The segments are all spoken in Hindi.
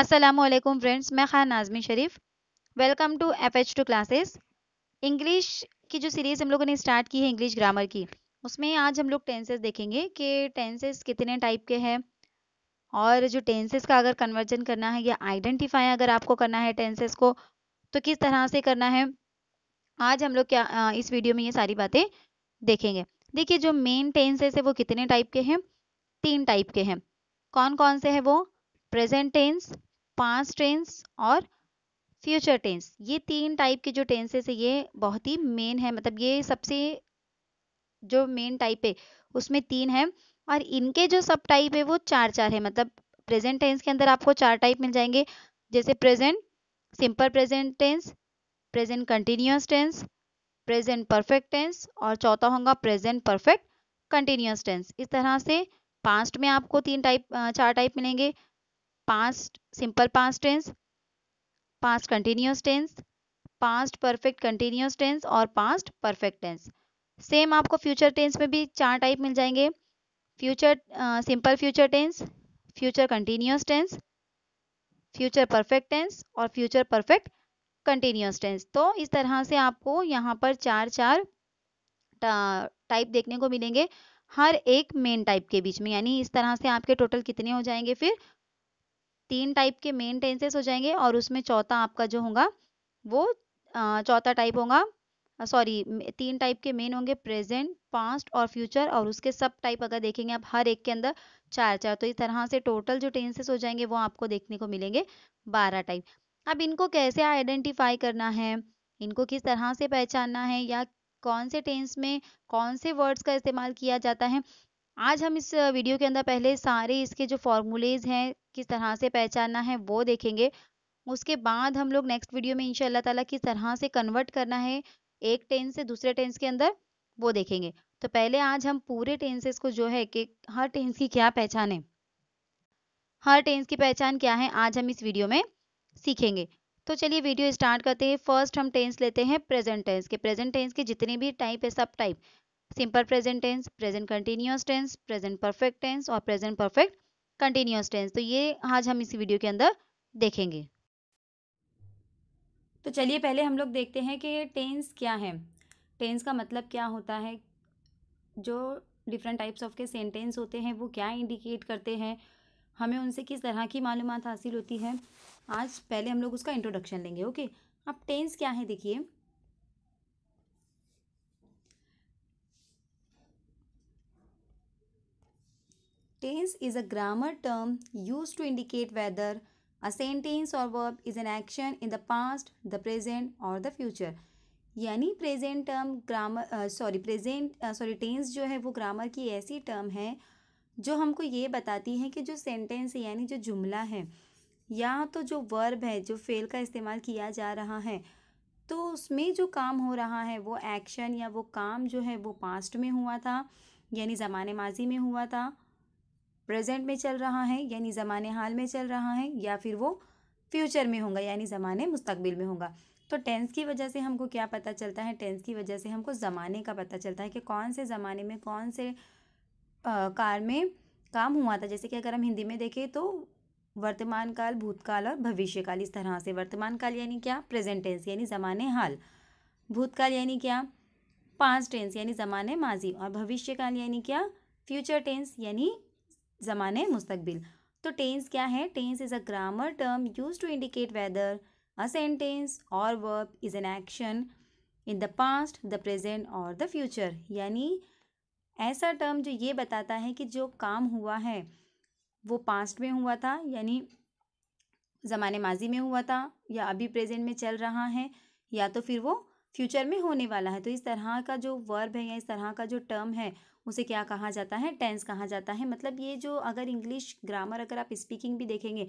असलम फ्रेंड्स मैं Khan Najmi Sharif welcome to F H two classes English की जो सीरीज़ हम लोगों ने स्टार्ट की है इंग्लिश ग्रामर की उसमें आज हम लोग टेंसेस देखेंगे कि टेंसेस कितने टाइप के हैं और जो टेंसेस का अगर कन्वर्जन करना है या आइडेंटिफाई अगर आपको करना है टेंसेस को तो किस तरह से करना है आज हम लोग क्या इस वीडियो में ये सारी बातें देखेंगे देखिए जो मेन टेंसेस है वो कितने टाइप के हैं तीन टाइप के हैं कौन कौन से हैं वो प्रेजेंट टेंस पास टेंस और फ्यूचर टेंस ये तीन टाइप के जो टेंसेस है ये बहुत ही मेन है मतलब ये सबसे जो मेन टाइप है उसमें तीन है और इनके जो सब टाइप है वो चार चार है मतलब प्रेजेंट टेंस के अंदर आपको चार टाइप मिल जाएंगे जैसे present simple present tense present continuous tense present perfect tense और चौथा होगा प्रेजेंट परफेक्ट कंटिन्यूस टेंस इस तरह से पास्ट में आपको तीन टाइप चार टाइप मिलेंगे past simple past tense past continuous tense past perfect continuous tense और past perfect tense सेम आपको फ्यूचर टेंस में भी चार टाइप मिल जाएंगे future simple future tense future continuous tense future perfect tense और फ्यूचर परफेक्ट कंटिन्यूस टेंस तो इस तरह से आपको यहाँ पर चार चार टाइप देखने को मिलेंगे हर एक मेन टाइप के बीच में यानी इस तरह से आपके टोटल कितने हो जाएंगे फिर तीन टाइप के मेन टेंसेस हो जाएंगे और उसमें चौथा आपका जो होगा वो चौथा टाइप होगा सॉरी तीन टाइप के मेन होंगे प्रेजेंट पास्ट और फ्यूचर और उसके सब टाइप अगर देखेंगे आप हर एक के अंदर चार चार तो इस तरह से टोटल जो टेंसेस हो जाएंगे वो आपको देखने को मिलेंगे बारह टाइप अब इनको कैसे आइडेंटिफाई करना है इनको किस तरह से पहचानना है या कौन से टेंस में कौन से वर्ड्स का इस्तेमाल किया जाता है आज हम इस वीडियो के अंदर पहले सारे इसके जो फॉर्मूलेज हैं किस तरह से पहचानना है वो देखेंगे उसके बाद हम लोग नेक्स्ट वीडियो में इनशाला ताला किस तरह से कन्वर्ट करना है एक टेंस से दूसरे टेंस के अंदर वो देखेंगे तो पहले आज हम पूरे टेंसेस को जो है कि हर टेंस की क्या पहचान है हर टेंस की पहचान क्या है आज हम इस वीडियो में सीखेंगे तो चलिए वीडियो स्टार्ट करते हैं फर्स्ट हम टेंस लेते हैं प्रेजेंट टेंस के प्रेजेंट टेंस के जितने भी टाइप है सब type simple present tense present continuous tense present perfect tense और प्रेजेंट परफेक्ट कंटिन्यूस टेंस तो ये आज हम इसी वीडियो के अंदर देखेंगे तो चलिए पहले हम लोग देखते हैं कि टेंस क्या है टेंस का मतलब क्या होता है जो डिफरेंट टाइप्स ऑफ के सेंटेंस होते हैं वो क्या इंडिकेट करते हैं हमें उनसे किस तरह की मालूम हासिल होती है आज पहले हम लोग उसका इंट्रोडक्शन लेंगे ओके अब टेंस क्या है देखिए Tense is a grammar term used to indicate whether a sentence or verb is an action in the past, the present or the future. यानी present term grammar sorry present sorry tense जो है वो ग्रामर की ऐसी टर्म है जो हमको ये बताती है कि जो सेंटेंस यानी जो जुमला है या तो जो वर्ब है जो फेल का इस्तेमाल किया जा रहा है तो उसमें जो काम हो रहा है वो एक्शन या वो काम जो है वो पास्ट में हुआ था यानी ज़माने माजी में हुआ था प्रेजेंट में चल रहा है यानी ज़माने हाल में चल रहा है या फिर वो फ्यूचर में होगा यानी ज़माने मुस्तकबिल में होगा तो टेंस की वजह से हमको क्या पता चलता है टेंस की वजह से हमको ज़माने का पता चलता है कि कौन से ज़माने में कौन से आ, काल में काम हुआ था जैसे कि अगर हम हिंदी में देखें तो वर्तमान काल भूतकाल और भविष्यकाल इस तरह से वर्तमान काल यानी क्या प्रेजेंट टेंस यानी ज़माने हाल भूतकाल यानी क्या पांच टेंस यानी ज़माने माजी और भविष्यकाल यानी क्या फ्यूचर टेंस यानी ज़माने मुस्तबिल तो टेंस क्या है tense is a grammar term use to indicate whether a sentence और verb is an action in the past the present और द फ्यूचर यानी ऐसा टर्म जो ये बताता है कि जो काम हुआ है वो पास्ट में हुआ था यानी ज़माने माजी में हुआ था या अभी प्रेजेंट में चल रहा है या तो फिर वो फ्यूचर में होने वाला है तो इस तरह का जो वर्ब है या इस तरह का जो टर्म है उसे क्या कहा जाता है टेंस कहा जाता है मतलब ये जो अगर इंग्लिश ग्रामर अगर आप स्पीकिंग भी देखेंगे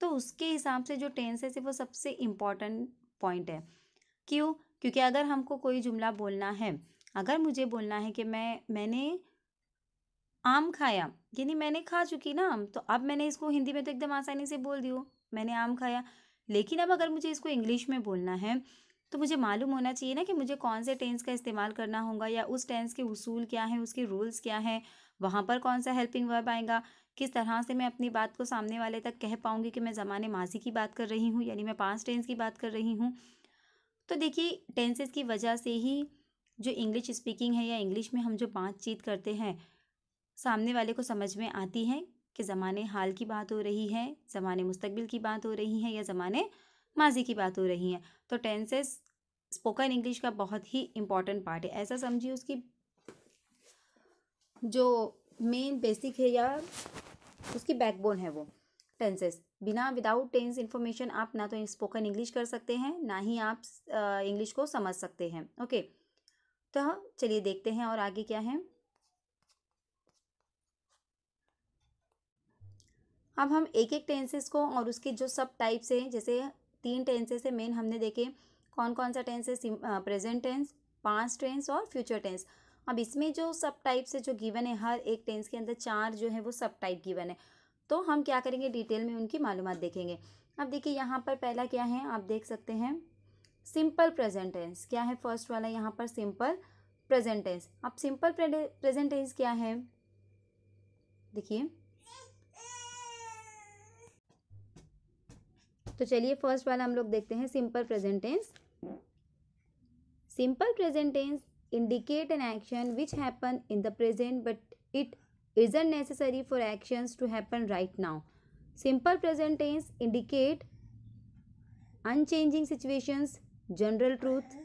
तो उसके हिसाब से जो टेंस है वो सबसे इम्पॉर्टेंट पॉइंट है क्यों क्योंकि अगर हमको कोई जुमला बोलना है अगर मुझे बोलना है कि मैं मैंने आम खाया यानी मैंने खा चुकी ना आम तो अब मैंने इसको हिंदी में तो एकदम आसानी से बोल दियो मैंने आम खाया लेकिन अब अगर मुझे इसको इंग्लिश में बोलना है तो मुझे मालूम होना चाहिए ना कि मुझे कौन से टेंस का इस्तेमाल करना होगा या उस टेंस के उसूल क्या हैं उसके रूल्स क्या हैं वहाँ पर कौन सा हेल्पिंग वर्ब आएगा किस तरह से मैं अपनी बात को सामने वाले तक कह पाऊँगी कि मैं ज़माने माजी की बात कर रही हूँ यानी मैं पास्ट टेंस की बात कर रही हूँ तो देखिए टेंसेस की वजह से ही जो इंग्लिश स्पीकिंग है या इंग्लिश में हम जो बातचीत करते हैं सामने वाले को समझ में आती है कि ज़माने हाल की बात हो रही है ज़माने मुस्तबिल की बात हो रही है या ज़माने माजी की बात हो रही है तो टेंसेस स्पोकन इंग्लिश का बहुत ही इम्पॉर्टेंट पार्ट है ऐसा समझिए उसकी जो मेन बेसिक है या उसकी बैकबोन है वो टेंसेस बिना विदाउट टेंस इन्फॉर्मेशन आप ना तो स्पोकन इंग्लिश कर सकते हैं ना ही आप इंग्लिश को समझ सकते हैं ओके तो चलिए देखते हैं और आगे क्या है अब हम एक एक टेंसेस को और उसके जो सब टाइप्स हैं जैसे तीन टेंसेस है मेन हमने देखे कौन कौन सा टेंस है प्रेजेंट टेंस पांच टेंस और फ्यूचर टेंस अब इसमें जो सब टाइप से जो गिवन है हर एक टेंस के अंदर चार जो है वो सब टाइप गिवन है तो हम क्या करेंगे डिटेल में उनकी मालूम देखेंगे अब देखिए यहाँ पर पहला क्या है आप देख सकते हैं सिंपल प्रेजेंट टेंस क्या है फर्स्ट वाला यहाँ पर सिंपल प्रेजेंट टेंस अब सिंपल प्रेजेंट टेंस क्या है देखिए तो चलिए फर्स्ट वाला हम लोग देखते हैं simple present tense simple present tense indicate an action which happen in the present but it isn't necessary for action to happen right now simple present tense indicate unchanging situations general truth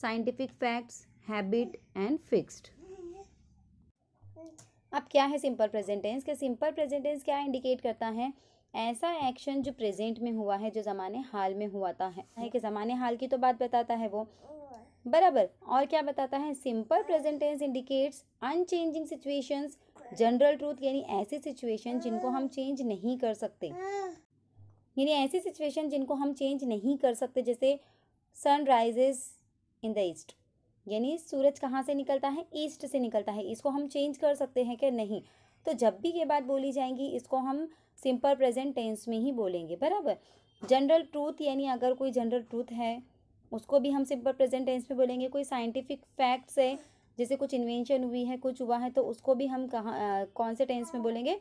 scientific facts habit and fixed अब क्या है सिंपल प्रेजेंटेंस के सिंपल प्रेजेंटेंस क्या इंडिकेट करता है ऐसा एक्शन जो प्रेजेंट में हुआ है जो ज़माने हाल में हुआ था है कि ज़माने हाल की तो बात बताता है वो बराबर और क्या बताता है simple present tense indicates unchanging situations general truth यानी ऐसी सिचुएशन जिनको हम चेंज नहीं कर सकते यानी ऐसी सिचुएशन जिनको हम चेंज नहीं कर सकते जैसे sun rises in the east यानी सूरज कहाँ से निकलता है ईस्ट से निकलता है इसको हम चेंज कर सकते हैं क्या नहीं तो जब भी ये बात बोली जाएंगी इसको हम सिंपल प्रेजेंट टेंस में ही बोलेंगे बराबर जनरल ट्रूथ यानी अगर कोई जनरल ट्रूथ है उसको भी हम सिंपल प्रेजेंट टेंस में बोलेंगे कोई साइंटिफिक फैक्ट्स है जैसे कुछ इन्वेंशन हुई है कुछ हुआ है तो उसको भी हम कहाँ कौन से टेंस में बोलेंगे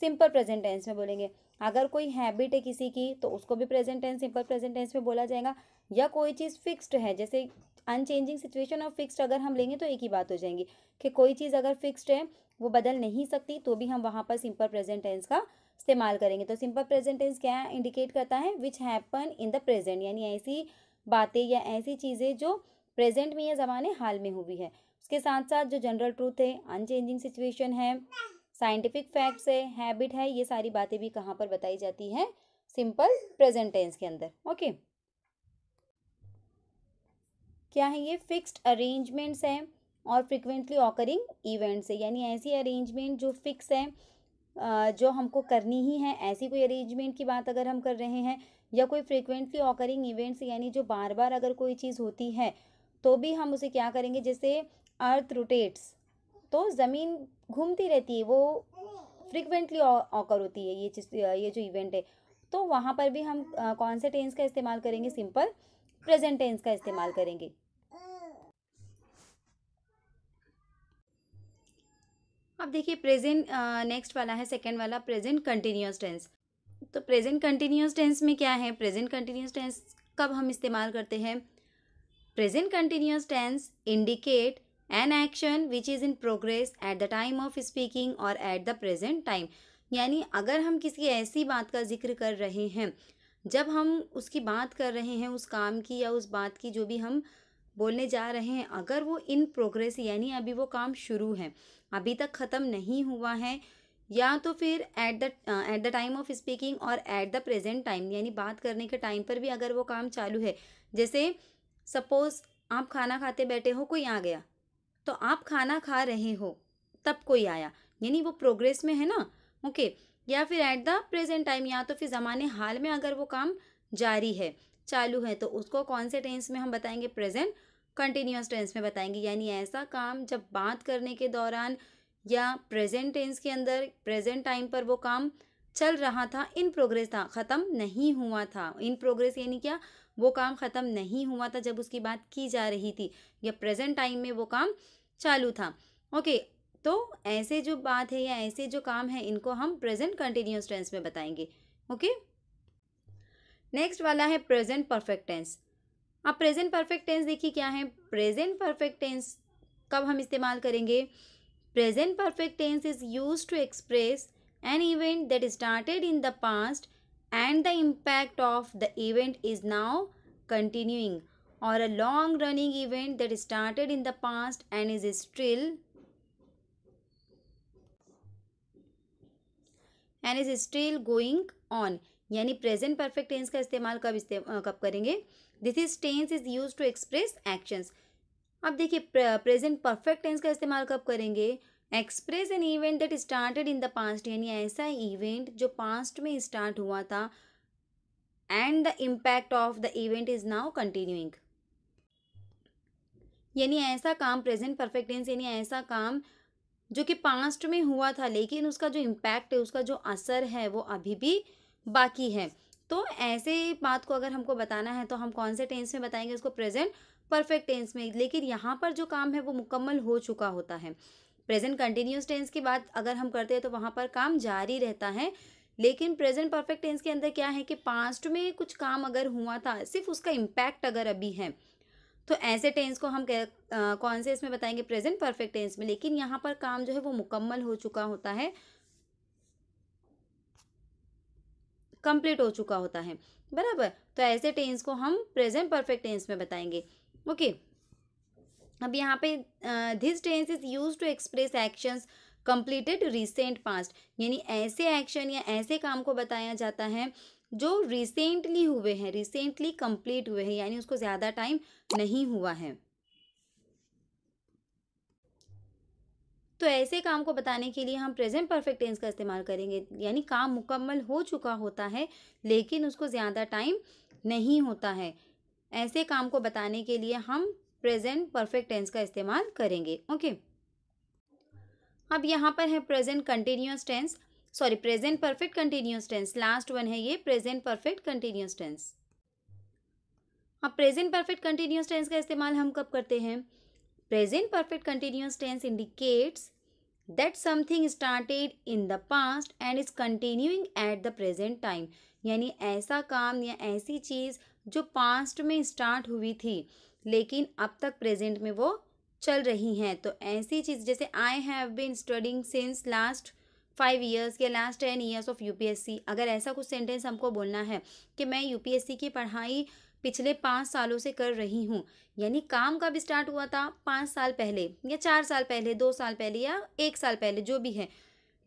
सिंपल प्रेजेंट टेंस में बोलेंगे अगर कोई हैबिट है किसी की तो उसको भी present tense simple present tense में बोला जाएगा या कोई चीज़ फिक्स्ड है जैसे अनचेंजिंग सिचुएशन और फिक्स्ड अगर हम लेंगे तो एक ही बात हो जाएंगी कि कोई चीज़ अगर फिक्स्ड है वो बदल नहीं सकती तो भी हम वहाँ पर सिंपल प्रेजेंट टेंस का इस्तेमाल करेंगे तो सिंपल प्रेजेंट टेंस क्या इंडिकेट करता है which happen in the present यानी ऐसी बातें या ऐसी चीज़ें जो प्रेजेंट में या ज़माने हाल में हुई है उसके साथ साथ जो जनरल ट्रूथ है अनचेंजिंग सिचुएशन है साइंटिफिक फैक्ट्स है हैबिट है ये सारी बातें भी कहाँ पर बताई जाती हैं सिंपल प्रेजेंट टेंस के अंदर ओके okay? क्या है ये फिक्स्ड अरेंजमेंट्स हैं और फ्रिक्वेंटली ऑकरिंग इवेंट्स है यानी ऐसी अरेंजमेंट जो फिक्स है जो हमको करनी ही है ऐसी कोई अरेंजमेंट की बात अगर हम कर रहे हैं या कोई फ्रिक्वेंटली ऑकरिंग इवेंट्स यानी जो बार बार अगर कोई चीज़ होती है तो भी हम उसे क्या करेंगे जैसे अर्थ रोटेट्स तो ज़मीन घूमती रहती है वो फ्रिक्वेंटली ऑकर होती है ये चीज़ ये जो इवेंट है तो वहाँ पर भी हम कौन से टेंस का इस्तेमाल करेंगे सिंपल प्रेजेंट टेंस का इस्तेमाल करेंगे अब देखिए प्रेजेंट नेक्स्ट वाला है सेकेंड वाला प्रेजेंट कंटिन्यूस टेंस तो प्रेजेंट कंटिन्यूस टेंस में क्या है प्रेजेंट कंटिन्यूस टेंस कब हम इस्तेमाल करते हैं present continuous tense indicate an action which is in progress at the time of speaking और एट द प्रेजेंट टाइम यानी अगर हम किसी ऐसी बात का जिक्र कर रहे हैं जब हम उसकी बात कर रहे हैं उस काम की या उस बात की जो भी हम बोलने जा रहे हैं अगर वो इन प्रोग्रेस यानी अभी वो काम शुरू है अभी तक ख़त्म नहीं हुआ है या तो फिर at the at the time of speaking और एट द प्रेजेंट टाइम यानी बात करने के टाइम पर भी अगर वो काम चालू है जैसे सपोज़ आप खाना खाते बैठे हो कोई आ गया तो आप खाना खा रहे हो तब कोई आया यानी वो प्रोग्रेस में है ना ओके okay. या फिर एट द प्रेजेंट टाइम या तो फिर ज़माने हाल में अगर वो काम जारी है चालू है तो उसको कौन से टेंस में हम बताएंगे प्रेजेंट कंटिन्यूस टेंस में बताएंगे यानी ऐसा काम जब बात करने के दौरान या प्रेजेंट टेंस के अंदर प्रेजेंट टाइम पर वो काम चल रहा था इन प्रोग्रेस था ख़त्म नहीं हुआ था इन प्रोग्रेस यानी क्या वो काम ख़त्म नहीं हुआ था जब उसकी बात की जा रही थी या प्रेजेंट टाइम में वो काम चालू था ओके तो ऐसे जो बात है या ऐसे जो काम है इनको हम प्रेजेंट कंटिन्यूस टेंस में बताएंगे ओके नेक्स्ट वाला है प्रेजेंट परफेक्ट टेंस अब प्रेजेंट परफेक्ट टेंस देखिए क्या है प्रेजेंट परफेक्ट टेंस कब हम इस्तेमाल करेंगे present perfect tense is use to express an event that started in the past and the impact of the event is now continuing और a long running event that started in the past and is still and is still going on यानी प्रेजेंट परफेक्ट टेंस का इस्तेमाल कब इस्तेमाल कब करेंगे this is tense is use to express actions अब देखिए प्रेजेंट परफेक्ट टेंस का इस्तेमाल कब करेंगे express an event that started in the past यानी ऐसा इवेंट जो पास्ट में स्टार्ट हुआ था and the impact of the event is now continuing यानी ऐसा काम प्रेजेंट परफेक्ट टेंस यानी ऐसा काम जो कि पास्ट में हुआ था लेकिन उसका जो इम्पैक्ट है उसका जो असर है वो अभी भी बाकी है तो ऐसे बात को अगर हमको बताना है तो हम कौन से टेंस में बताएंगे उसको प्रेजेंट परफेक्ट टेंस में लेकिन यहाँ पर जो काम है वो मुकम्मल हो चुका होता है प्रेजेंट कंटिन्यूस टेंस की बात अगर हम करते हैं तो वहाँ पर काम जारी रहता है लेकिन प्रेजेंट परफेक्ट टेंस के अंदर क्या है कि पास्ट में कुछ काम अगर हुआ था सिर्फ उसका इम्पैक्ट अगर अभी है तो ऐसे टेंस को हम आ, कौन से इसमें बताएंगे प्रेजेंट परफेक्ट टेंस में लेकिन यहाँ पर काम जो है वो मुकम्मल हो चुका होता है कंप्लीट हो चुका होता है बराबर तो ऐसे टेंस को हम प्रेजेंट परफेक्ट टेंस में बताएंगे ओके अब यहाँ पे this tense is use to express actions completed recent past यानी ऐसे एक्शन या ऐसे काम को बताया जाता है जो रिसेंटली हुए हैं रिसेंटली कंप्लीट हुए हैं यानी उसको ज़्यादा टाइम नहीं हुआ है तो ऐसे काम को बताने के लिए हम प्रेजेंट परफेक्ट टेंस का इस्तेमाल करेंगे यानी काम मुकम्मल हो चुका होता है लेकिन उसको ज़्यादा टाइम नहीं होता है ऐसे काम को बताने के लिए हम प्रेजेंट परफेक्ट टेंस का इस्तेमाल करेंगे ओके अब यहाँ पर है present continuous tense sorry present perfect continuous tense last one है ये प्रेजेंट परफेक्ट कंटिन्यूस टेंस अब प्रेजेंट परफेक्ट कंटिन्यूस टेंस का इस्तेमाल हम कब करते हैं present perfect continuous tense indicates that something started in the past and is continuing at the present time यानी ऐसा काम या ऐसी चीज़ जो पास्ट में स्टार्ट हुई थी लेकिन अब तक प्रेजेंट में वो चल रही हैं तो ऐसी चीज़ जैसे I have been studying since last five years या last ten years of UPSC अगर ऐसा कुछ सेंटेंस हमको बोलना है कि मैं यूपीएससी की पढ़ाई पिछले पाँच सालों से कर रही हूँ यानी काम कब स्टार्ट हुआ था पाँच साल पहले या चार साल पहले दो साल पहले या एक साल पहले जो भी है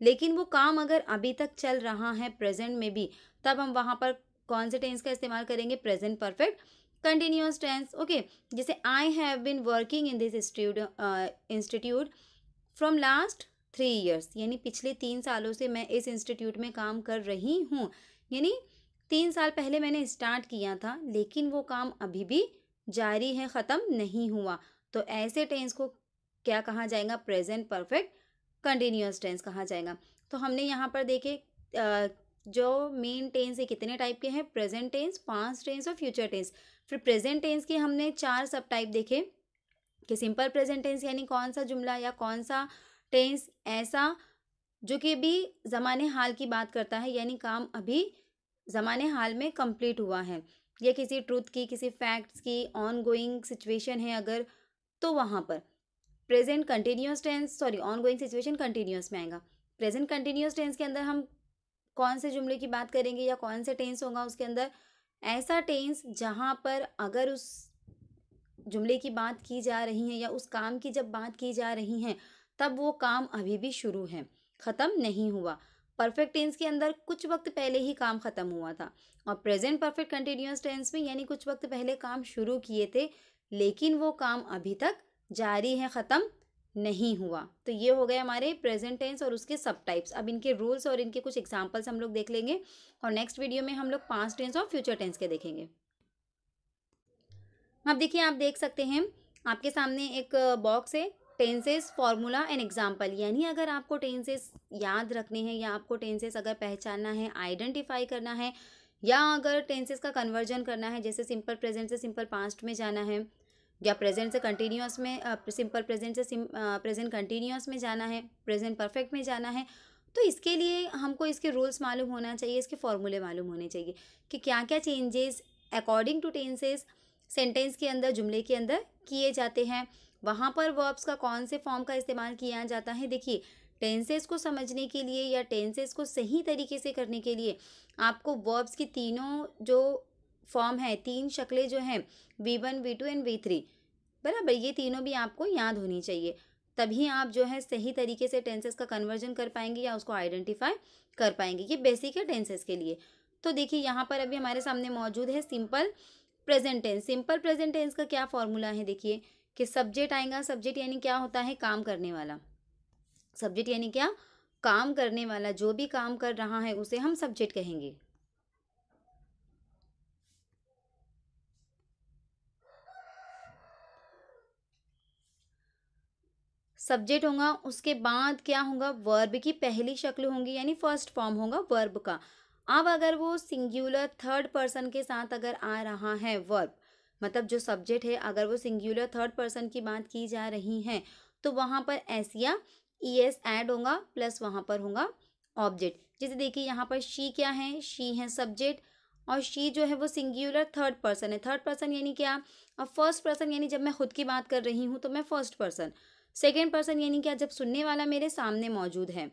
लेकिन वो काम अगर अभी तक चल रहा है प्रेजेंट में भी तब हम वहाँ पर कौन से टेंस का इस्तेमाल करेंगे present perfect continuous tense okay जैसे I have been working in this institute from last three years यानी पिछले तीन सालों से मैं इस इंस्टीट्यूट में काम कर रही हूँ यानी तीन साल पहले मैंने स्टार्ट किया था लेकिन वो काम अभी भी जारी है ख़त्म नहीं हुआ तो ऐसे टेंस को क्या कहा जाएगा प्रेजेंट परफेक्ट कंटिन्यूस टेंस कहा जाएगा तो हमने यहाँ पर देखे जो मेन टेंस है कितने टाइप के हैं प्रेजेंट टेंस पास्ट टेंस और फ्यूचर टेंस फिर प्रेजेंट टेंस के हमने चार सब टाइप देखे कि सिंपल प्रेजेंट टेंस यानी कौन सा जुमला या कौन सा टेंस ऐसा जो कि भी ज़माने हाल की बात करता है यानी काम अभी ज़माने हाल में कंप्लीट हुआ है या किसी ट्रूथ की किसी फैक्ट्स की ऑन गोइंग सिचुएशन है अगर तो वहाँ पर present continuous tense sorry ongoing situation continuous में आएगा प्रेजेंट कंटिन्यूस टेंस के अंदर हम कौन से जुमले की बात करेंगे या कौन से टेंस होगा उसके अंदर ऐसा टेंस जहाँ पर अगर उस जुमले की बात की जा रही है या उस काम की जब बात की जा रही है तब वो काम अभी भी शुरू है ख़त्म नहीं हुआ परफेक्ट टेंस के अंदर कुछ वक्त पहले ही काम ख़त्म हुआ था और प्रेजेंट परफेक्ट कंटिन्यूस टेंस में यानी कुछ वक्त पहले काम शुरू किए थे लेकिन वो काम अभी तक जारी है ख़त्म नहीं हुआ तो ये हो गए हमारे प्रेजेंट टेंस और उसके सब टाइप्स अब इनके रूल्स और इनके कुछ एग्जाम्पल्स हम लोग देख लेंगे और नेक्स्ट वीडियो में हम लोग पास्ट टेंस और फ्यूचर टेंस के देखेंगे अब देखिए आप देख सकते हैं आपके सामने एक बॉक्स है टेंसेस फॉर्मूला एंड एग्जाम्पल यानी अगर आपको टेंसेस याद रखने हैं या आपको टेंसेस अगर पहचानना है आइडेंटिफाई करना है या अगर टेंसेस का कन्वर्जन करना है जैसे सिंपल प्रेजेंट से सिंपल पास्ट में जाना है या प्रेजेंट से कंटिन्यूस में सिंपल प्रेजेंट से प्रेजेंट कंटिन्यूस में जाना है प्रेजेंट परफेक्ट में जाना है तो इसके लिए हमको इसके रूल्स मालूम होना चाहिए इसके फॉर्मूले मालूम होने चाहिए कि क्या क्या changes according to tenses sentence के अंदर जुमले के अंदर किए जाते हैं वहाँ पर वर्ब्स का कौन से फॉर्म का इस्तेमाल किया जाता है देखिए टेंसेस को समझने के लिए या टेंसेस को सही तरीके से करने के लिए आपको वर्ब्स की तीनों जो फॉर्म है तीन शक्लें जो हैं V one V two and V three बराबर ये तीनों भी आपको याद होनी चाहिए तभी आप जो है सही तरीके से टेंसेस का कन्वर्जन कर पाएंगे या उसको आइडेंटिफाई कर पाएंगे ये बेसिक है टेंसेस के लिए तो देखिए यहाँ पर अभी हमारे सामने मौजूद है simple present tense simple present tense का क्या फॉर्मूला है देखिए कि सब्जेक्ट आएगा सब्जेक्ट यानी क्या होता है काम करने वाला सब्जेक्ट यानी क्या काम करने वाला जो भी काम कर रहा है उसे हम सब्जेक्ट कहेंगे सब्जेक्ट होगा उसके बाद क्या होगा वर्ब की पहली शक्ल होंगी यानी फर्स्ट फॉर्म होगा वर्ब का अब अगर वो सिंगुलर थर्ड पर्सन के साथ अगर आ रहा है वर्ब मतलब जो सब्जेक्ट है अगर वो सिंगुलर थर्ड पर्सन की बात की जा रही है तो वहाँ पर एस या ई एस एड होगा प्लस वहाँ पर होगा ऑब्जेक्ट जैसे देखिए यहाँ पर शी क्या है शी है सब्जेक्ट और शी जो है वो सिंगुलर थर्ड पर्सन है थर्ड पर्सन यानी क्या और फर्स्ट पर्सन यानी जब मैं खुद की बात कर रही हूँ तो मैं फर्स्ट पर्सन सेकेंड पर्सन यानी क्या जब सुनने वाला मेरे सामने मौजूद है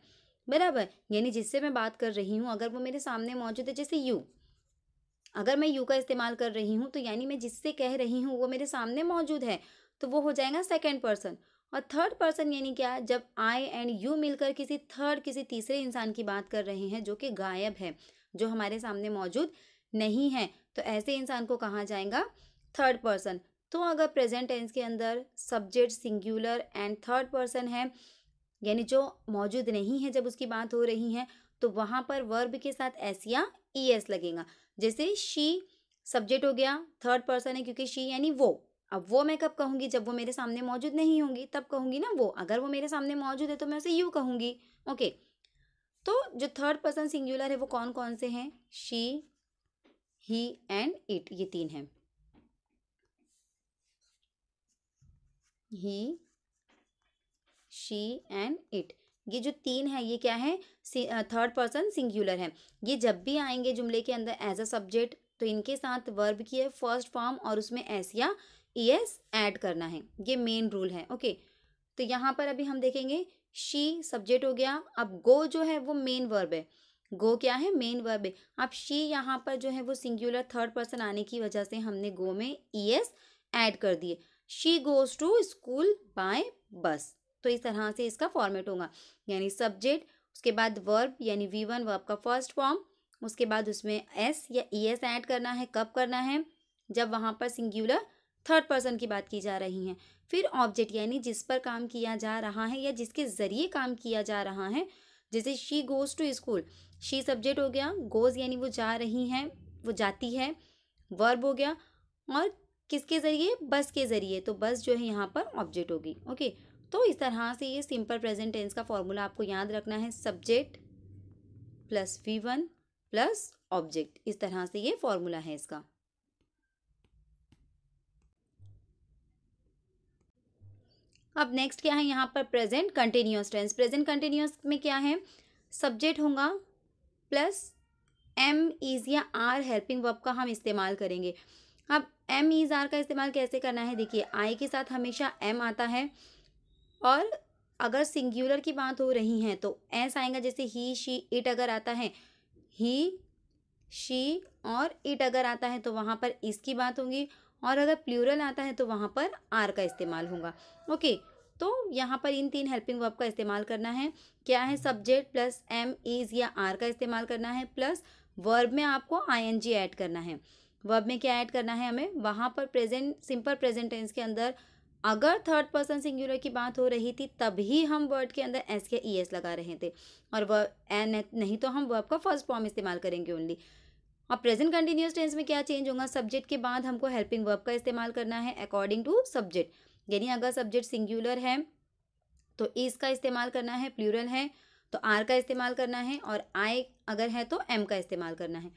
बराबर यानी जिससे मैं बात कर रही हूँ अगर वो मेरे सामने मौजूद है जैसे यू अगर मैं यू का इस्तेमाल कर रही हूँ तो यानी मैं जिससे कह रही हूँ वो मेरे सामने मौजूद है तो वो हो जाएगा सेकेंड पर्सन और थर्ड पर्सन यानी क्या जब आई एंड यू मिलकर किसी थर्ड किसी तीसरे इंसान की बात कर रहे हैं जो कि गायब है जो हमारे सामने मौजूद नहीं है तो ऐसे इंसान को कहा जाएगा थर्ड पर्सन तो अगर प्रेजेंट टेंस के अंदर subject singular and third person है यानी जो मौजूद नहीं है जब उसकी बात हो रही है तो वहाँ पर वर्ब के साथ एस या ई एस लगेगा जैसे शी सब्जेक्ट हो गया थर्ड पर्सन है क्योंकि शी यानी वो अब वो मैं कब कहूँगी जब वो मेरे सामने मौजूद नहीं होंगी तब कहूँगी ना वो अगर वो मेरे सामने मौजूद है तो मैं उसे यू कहूँगी ओके तो जो थर्ड पर्सन सिंगुलर है वो कौन कौन से हैं शी ही एंड इट ये तीन हैं ही शी एंड इट ये जो तीन है ये क्या है थर्ड पर्सन सिंगुलर है ये जब भी आएंगे जुमले के अंदर एज अ सब्जेक्ट तो इनके साथ वर्ब की है फर्स्ट फॉर्म और उसमें एस या ई एस एड करना है ये मेन रूल है ओके तो यहाँ पर अभी हम देखेंगे शी सब्जेक्ट हो गया अब गो जो है वो मेन वर्ब है गो क्या है मेन वर्ब है अब शी यहाँ पर जो है वो सिंगुलर थर्ड पर्सन आने की वजह से हमने गो में ई एस एड कर दिए she goes to school by bus तो इस तरह से इसका फॉर्मेट होगा यानी सब्जेक्ट उसके बाद वर्ब यानी वी वन वर्ब का फर्स्ट फॉर्म उसके बाद उसमें एस या ई एस ऐड करना है कब करना है जब वहाँ पर सिंगुलर थर्ड पर्सन की बात की जा रही है फिर ऑब्जेक्ट यानी जिस पर काम किया जा रहा है या जिसके ज़रिए काम किया जा रहा है जैसे she goes to school she subject हो गया गोज़ यानी वो जा रही हैं वो जाती है वर्ब हो गया और किसके ज़रिए बस के ज़रिए तो बस जो है यहाँ पर ऑब्जेक्ट होगी ओके तो इस तरह से ये सिंपल प्रेजेंट टेंस का फॉर्मूला आपको याद रखना है subject plus V one plus object इस तरह से ये फॉर्मूला है इसका अब नेक्स्ट क्या है यहाँ पर present continuous tense present continuous में क्या है सब्जेक्ट होगा प्लस एम इज़ या आर हेल्पिंग वर्ब का हम इस्तेमाल करेंगे अब एम इज़ आर का इस्तेमाल कैसे करना है देखिए आई के साथ हमेशा एम आता है और अगर सिंगुलर की बात हो रही है तो एस आएगा जैसे ही शी इट अगर आता है ही शी और इट अगर आता है तो वहाँ पर इसकी बात होगी और अगर प्लूरल आता है तो वहाँ पर आर का इस्तेमाल होगा ओके तो यहाँ पर इन तीन हेल्पिंग वर्ब का इस्तेमाल करना है क्या है सब्जेक्ट प्लस एम इज़ या आर का इस्तेमाल करना है प्लस वर्ब में आपको आई एन जी ऐड करना है वर्ब में क्या ऐड करना है हमें वहाँ पर प्रेजेंट सिंपल प्रेजेंट टेंस के अंदर अगर थर्ड पर्सन सिंगुलर की बात हो रही थी तभी हम वर्ड के अंदर एस के ई e एस लगा रहे थे और वह एन नहीं तो हम वर्ब का फर्स्ट फॉर्म इस्तेमाल करेंगे ओनली और प्रेजेंट कंटिन्यूस टेंस में क्या चेंज होगा सब्जेक्ट के बाद हमको हेल्पिंग वर्ब का इस्तेमाल करना है अकॉर्डिंग टू सब्जेक्ट यानी अगर सब्जेक्ट सिंगुलर है तो इस का इस्तेमाल करना है प्लूरल है तो आर का इस्तेमाल करना है और आई अगर है तो एम का इस्तेमाल करना है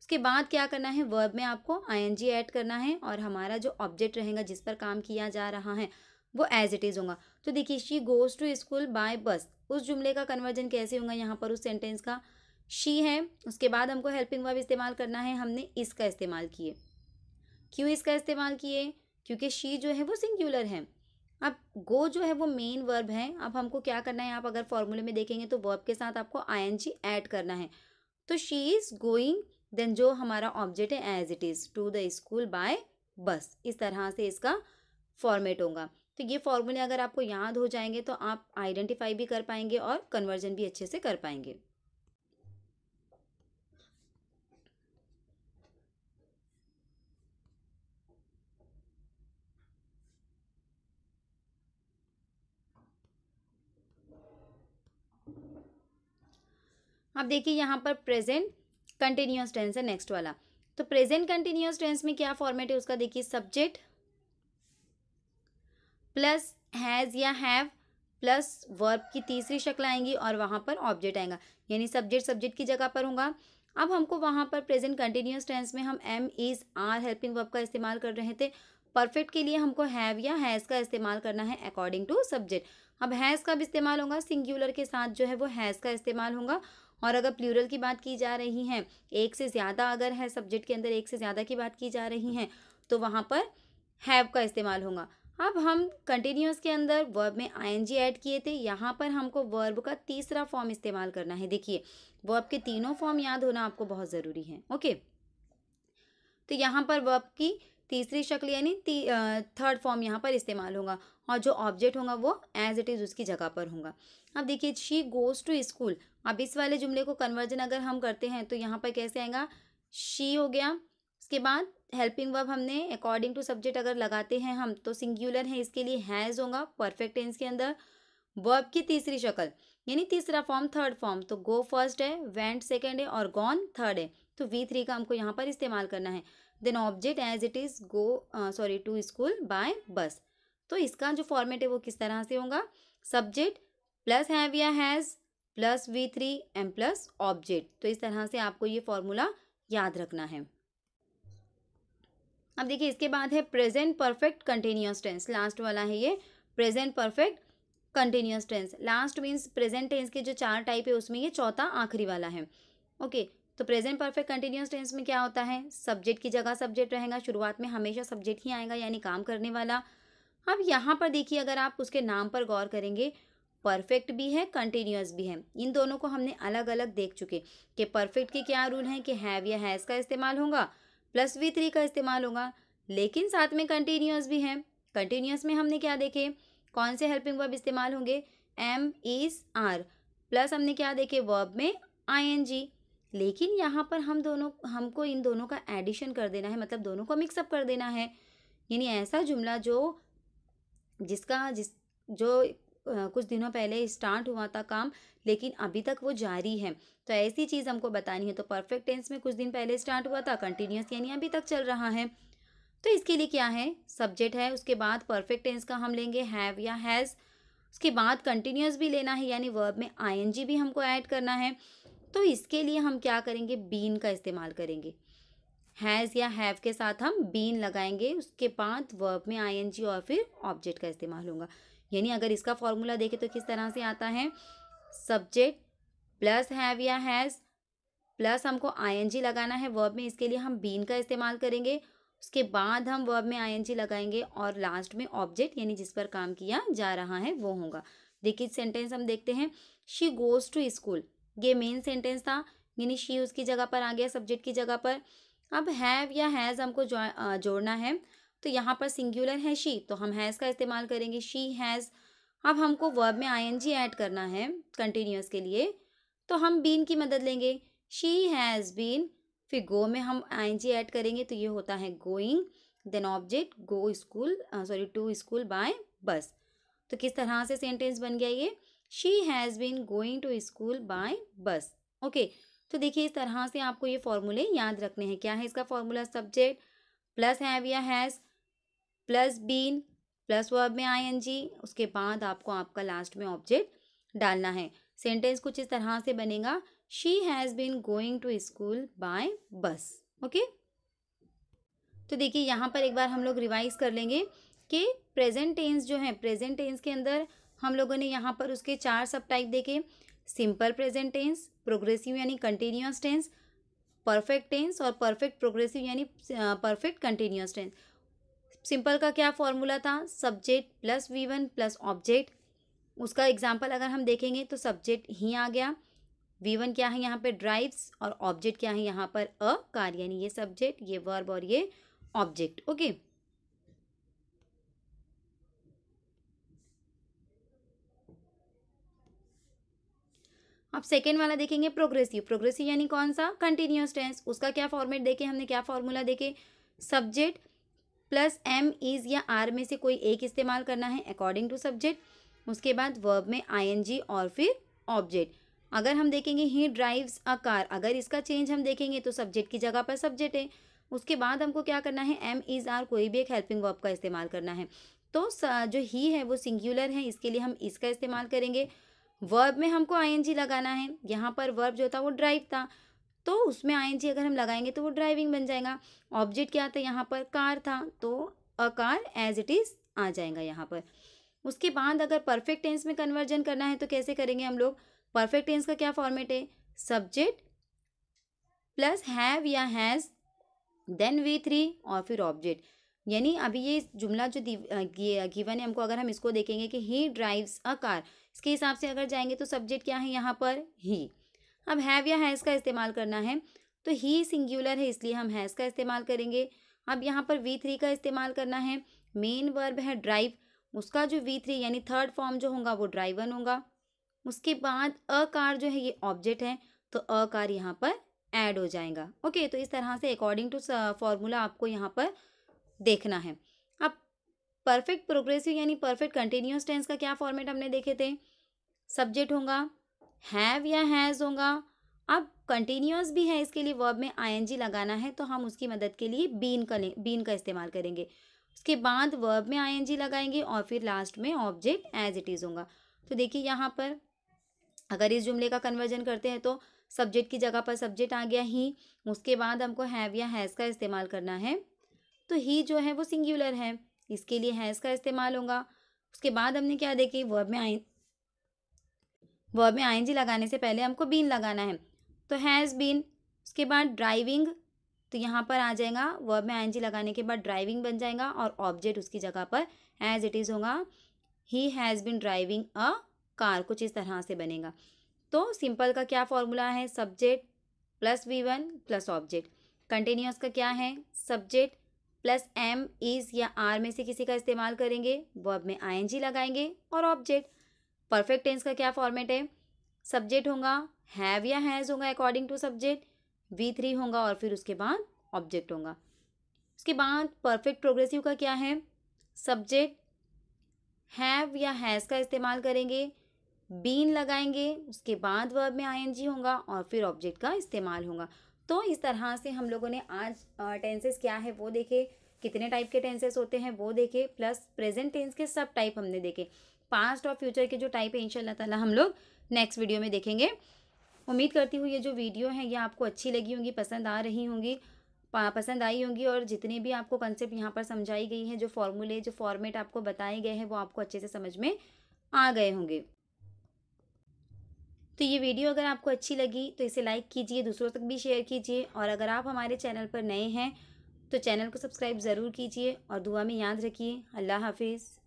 उसके बाद क्या करना है वर्ब में आपको जी ऐड करना है और हमारा जो ऑब्जेक्ट रहेगा जिस पर काम किया जा रहा है वो एज इट इज़ होगा तो देखिए she goes to school by bus उस जुमले का कन्वर्जन कैसे होगा यहाँ पर उस सेंटेंस का शी है उसके बाद हमको हेल्पिंग वर्ब इस्तेमाल करना है हमने इसका इस्तेमाल किए क्यों इसका इस्तेमाल किए क्योंकि शी जो है वो सिंगुलर है अब गो जो है वो मेन वर्ब है अब हमको क्या करना है आप अगर फॉर्मूले में देखेंगे तो वर्ब के साथ आपको आई एन जी ऐड करना है तो शी इज़ गोइंग देन जो हमारा ऑब्जेक्ट है as it is to the school by bus इस तरह से इसका फॉर्मेट होगा तो ये फॉर्मूले अगर आपको याद हो जाएंगे तो आप आइडेंटिफाई भी कर पाएंगे और कन्वर्जन भी अच्छे से कर पाएंगे आप देखिए यहाँ पर प्रेजेंट कंटिन्यूस टेंस है नेक्स्ट वाला तो प्रेजेंट कंटिन्यूस टेंस में क्या फॉर्मेट है उसका देखिए सब्जेक्ट प्लस हैज़ या हैव प्लस वर्ब की तीसरी शक्ल आएंगी और वहां पर ऑब्जेक्ट आएगा यानी सब्जेक्ट सब्जेक्ट की जगह पर होगा अब हमको वहां पर प्रेजेंट कंटिन्यूस टेंस में हम am is are helping verb का इस्तेमाल कर रहे थे परफेक्ट के लिए हमको हैव या हैज़ का इस्तेमाल करना है अकॉर्डिंग टू सब्जेक्ट अब हैज़ का भी इस्तेमाल होगा सिंगुलर के साथ जो है वो हैज़ का इस्तेमाल होगा और अगर प्लूरल की बात की जा रही है एक से ज़्यादा अगर है सब्जेक्ट के अंदर एक से ज़्यादा की बात की जा रही है तो वहाँ पर हैव का इस्तेमाल होगा अब हम कंटिन्यूस के अंदर वर्ब में आईएनजी ऐड किए थे यहाँ पर हमको वर्ब का तीसरा फॉर्म इस्तेमाल करना है देखिए वर्ब के तीनों फॉर्म याद होना आपको बहुत ज़रूरी है ओके तो यहाँ पर वर्ब की तीसरी शक्ल यानी ती, थर्ड फॉर्म यहाँ पर इस्तेमाल होगा और जो ऑब्जेक्ट होगा वो एज इट इज़ उसकी जगह पर होगा अब देखिए शी गोज़ टू स्कूल अब इस वाले जुमले को कन्वर्जन अगर हम करते हैं तो यहाँ पर कैसे आएगा शी हो गया उसके बाद हेल्पिंग वर्ब हमने अकॉर्डिंग टू सब्जेक्ट अगर लगाते हैं हम तो सिंगुलर है इसके लिए हैज़ होगा परफेक्ट टेंस के अंदर वर्ब की तीसरी शक्ल यानी तीसरा फॉर्म थर्ड फॉर्म तो गो फर्स्ट है वेंट सेकेंड है और गॉन थर्ड है तो वी थ्री का हमको यहाँ पर इस्तेमाल करना है then object as it is go sorry to school by bus तो इसका जो फॉर्मेट है वो किस तरह से होगा सब्जेक्ट प्लस हैव या has plus V three am plus object तो इस तरह से आपको ये फॉर्मूला याद रखना है अब देखिए इसके बाद है present perfect continuous tense last वाला है ये present perfect continuous tense last means present tense के जो चार टाइप है उसमें ये चौथा आखिरी वाला है ओके तो प्रेजेंट परफेक्ट कंटिन्यूस टेंस में क्या होता है सब्जेक्ट की जगह सब्जेक्ट रहेगा शुरुआत में हमेशा सब्जेक्ट ही आएगा यानी काम करने वाला अब यहाँ पर देखिए अगर आप उसके नाम पर गौर करेंगे परफेक्ट भी है कंटिन्यूस भी है इन दोनों को हमने अलग अलग देख चुके कि परफेक्ट के क्या रूल हैं कि हैव या हैज़ का इस्तेमाल होगा प्लस वी थ्री का इस्तेमाल होगा लेकिन साथ में कंटिन्यूस भी है कंटिन्यूस में हमने क्या देखे कौन से हेल्पिंग वर्ब इस्तेमाल होंगे एम इज़ आर प्लस हमने क्या देखे वर्ब में आई एन जी लेकिन यहाँ पर हम दोनों हमको इन दोनों का एडिशन कर देना है मतलब दोनों को मिक्सअप कर देना है यानी ऐसा जुमला जो जिसका जिस जो कुछ दिनों पहले स्टार्ट हुआ था काम लेकिन अभी तक वो जारी है तो ऐसी चीज़ हमको बतानी है तो परफेक्ट टेंस में कुछ दिन पहले स्टार्ट हुआ था कंटिन्यूस यानी अभी तक चल रहा है तो इसके लिए क्या है सब्जेक्ट है उसके बाद परफेक्ट टेंस का हम लेंगे हैव या हैज़ उसके बाद कंटिन्यूस भी लेना है यानी वर्ब में आईएनजी भी हमको ऐड करना है तो इसके लिए हम क्या करेंगे बीन का इस्तेमाल करेंगे हैज़ या हैव के साथ हम बीन लगाएंगे उसके बाद वर्ब में जी और फिर ऑब्जेक्ट का इस्तेमाल होगा यानी अगर इसका फॉर्मूला देखें तो किस तरह से आता है सब्जेक्ट प्लस हैव या हैज़ प्लस हमको जी लगाना है वर्ब में इसके लिए हम बीन का इस्तेमाल करेंगे उसके बाद हम वर्ब में जी लगाएंगे और लास्ट में ऑब्जेक्ट यानी जिस पर काम किया जा रहा है वो होगा देखिए सेंटेंस हम देखते हैं शी गोज़ टू स्कूल ये मेन सेंटेंस था यानी शी उसकी जगह पर आ गया सब्जेक्ट की जगह पर अब हैव या हैज़ हमको जोड़ना है तो यहाँ पर सिंगुलर है शी तो हम हैज़ का इस्तेमाल करेंगे शी हैज़ अब हमको वर्ब में आईएनजी ऐड करना है कंटिन्यूस के लिए तो हम बीन की मदद लेंगे शी हैज़ बीन फिर गो में हम आईएनजी ऐड करेंगे तो ये होता है going then object go school sorry to school by bus तो किस तरह से सेंटेंस बन गया ये she has been going to school by bus okay तो देखिए इस तरह से आपको ये फॉर्मूले याद रखने हैं क्या है इसका फॉर्मूला सब्जेक्ट प्लस हैव या has plus been plus verb में आई एन जी उसके बाद आपको आपका लास्ट में ऑब्जेक्ट डालना है सेंटेंस कुछ इस तरह से बनेगा she has been going to school by bus okay तो देखिए यहाँ पर एक बार हम लोग रिवाइज कर लेंगे कि प्रेजेंट टेंस जो है प्रेजेंट टेंस के अंदर हम लोगों ने यहाँ पर उसके चार सब टाइप देखे सिंपल प्रेजेंट टेंस प्रोग्रेसिव यानी कंटिन्यूस टेंस परफेक्ट टेंस और परफेक्ट प्रोग्रेसिव यानी परफेक्ट कंटिन्यूस टेंस सिंपल का क्या फॉर्मूला था subject plus V one plus object उसका एग्जाम्पल अगर हम देखेंगे तो सब्जेक्ट ही आ गया वी वन क्या है यहाँ पर ड्राइव्स और ऑब्जेक्ट क्या है यहाँ पर अ कार यानी ये सब्जेक्ट ये वर्ब और ये ऑब्जेक्ट ओके okay? अब सेकेंड वाला देखेंगे प्रोग्रेसिव प्रोग्रेसिव यानी कौन सा कंटिन्यूस टेंस उसका क्या फॉर्मेट देखे हमने क्या फॉर्मूला देखे सब्जेक्ट प्लस एम इज़ या आर में से कोई एक इस्तेमाल करना है अकॉर्डिंग टू सब्जेक्ट उसके बाद वर्ब में आईएनजी और फिर ऑब्जेक्ट अगर हम देखेंगे ही ड्राइव्स अ कार अगर इसका चेंज हम देखेंगे तो सब्जेक्ट की जगह पर सब्जेक्ट है उसके बाद हमको क्या करना है एम इज़ आर कोई भी एक हेल्पिंग वर्ब का इस्तेमाल करना है तो जो ही है वो सिंगुलर है इसके लिए हम इसका इस्तेमाल करेंगे वर्ब में हमको आई लगाना है यहाँ पर वर्ब जो था वो ड्राइव था तो उसमें आई अगर हम लगाएंगे तो वो ड्राइविंग बन जाएगा ऑब्जेक्ट क्या था यहाँ पर कार था तो a car as it is आ जाएगा यहाँ पर उसके बाद अगर परफेक्ट टेंस में कन्वर्जन करना है तो कैसे करेंगे हम लोग परफेक्ट टेंस का क्या फॉर्मेट है सब्जेक्ट प्लस हैव या हैज़ देन वी थ्री और फिर ऑब्जेक्ट यानी अभी ये जुमला जो गिवन है हमको अगर हम इसको देखेंगे कि ही ड्राइव्स अ कार इसके हिसाब से अगर जाएंगे तो सब्जेक्ट क्या है यहाँ पर ही अब हैव या हैज़ का इस्तेमाल करना है तो ही सिंगुलर है इसलिए हम हैज़ का इस्तेमाल करेंगे अब यहाँ पर वी थ्री का इस्तेमाल करना है मेन वर्ब है ड्राइव उसका जो वी थ्री यानी थर्ड फॉर्म जो होगा वो ड्राइवन होगा उसके बाद अ कार जो है ये ऑब्जेक्ट है तो अ कार यहाँ पर ऐड हो जाएगा ओके तो इस तरह से अकॉर्डिंग टू फॉर्मूला आपको यहाँ पर देखना है अब परफेक्ट प्रोग्रेसिव यानी परफेक्ट कंटिन्यूस टेंस का क्या फॉर्मेट हमने देखे थे सब्जेक्ट होगा हैव या हैज़ होगा अब कंटिन्यूस भी है इसके लिए वर्ब में आईएनजी लगाना है तो हम उसकी मदद के लिए बीन का बीन का इस्तेमाल करेंगे उसके बाद वर्ब में आईएनजी लगाएंगे और फिर लास्ट में ऑब्जेक्ट एज इट इज़ होगा तो देखिए यहाँ पर अगर इस जुमले का कन्वर्जन करते हैं तो सब्जेक्ट की जगह पर सब्जेक्ट आ गया ही उसके बाद हमको हैव या हैज़ का इस्तेमाल करना है तो ही जो है वो सिंगुलर है इसके लिए हैज़ का इस्तेमाल होगा उसके बाद हमने क्या देखी वर्ब में आई वर्ब में आई लगाने से पहले हमको बीन लगाना है तो हैज़ बीन उसके बाद ड्राइविंग तो यहाँ पर आ जाएगा वर्ब में आई लगाने के बाद ड्राइविंग बन जाएगा और ऑब्जेक्ट उसकी जगह पर एज इट इज़ होगा he has been driving a car कुछ इस तरह से बनेगा तो सिंपल का क्या फॉर्मूला है subject plus V one plus object continuous का क्या है सब्जेक्ट प्लस एम इज़ या आर में से किसी का इस्तेमाल करेंगे वर्ब में आई लगाएंगे और ऑब्जेक्ट परफेक्ट टेंस का क्या फॉर्मेट है सब्जेक्ट होगा हैव या हैज़ होगा according to subject V three होगा और फिर उसके बाद ऑब्जेक्ट होगा उसके बाद परफेक्ट प्रोग्रेसिव का क्या है सब्जेक्ट हैव या हैज़ का इस्तेमाल करेंगे बीन लगाएंगे उसके बाद वर्ब में जी होगा और फिर ऑब्जेक्ट का इस्तेमाल होगा तो इस तरह से हम लोगों ने आज टेंसेस क्या है वो देखे कितने टाइप के टेंसेस होते हैं वो देखे प्लस प्रेजेंट टेंस के सब टाइप हमने देखे पास्ट और फ्यूचर के जो टाइप है इंशाल्लाह ताला हम लोग नेक्स्ट वीडियो में देखेंगे उम्मीद करती हूँ ये जो वीडियो है ये आपको अच्छी लगी होंगी पसंद आ रही होंगी पसंद आई होंगी और जितने भी आपको कंसेप्ट यहाँ पर समझाई गई हैं जो फॉर्मूले जो फॉर्मेट आपको बताए गए हैं वो आपको अच्छे से समझ में आ गए होंगे तो ये वीडियो अगर आपको अच्छी लगी तो इसे लाइक कीजिए दूसरों तक भी शेयर कीजिए और अगर आप हमारे चैनल पर नए हैं तो चैनल को सब्सक्राइब ज़रूर कीजिए और दुआ में याद रखिए अल्लाह हाफिज़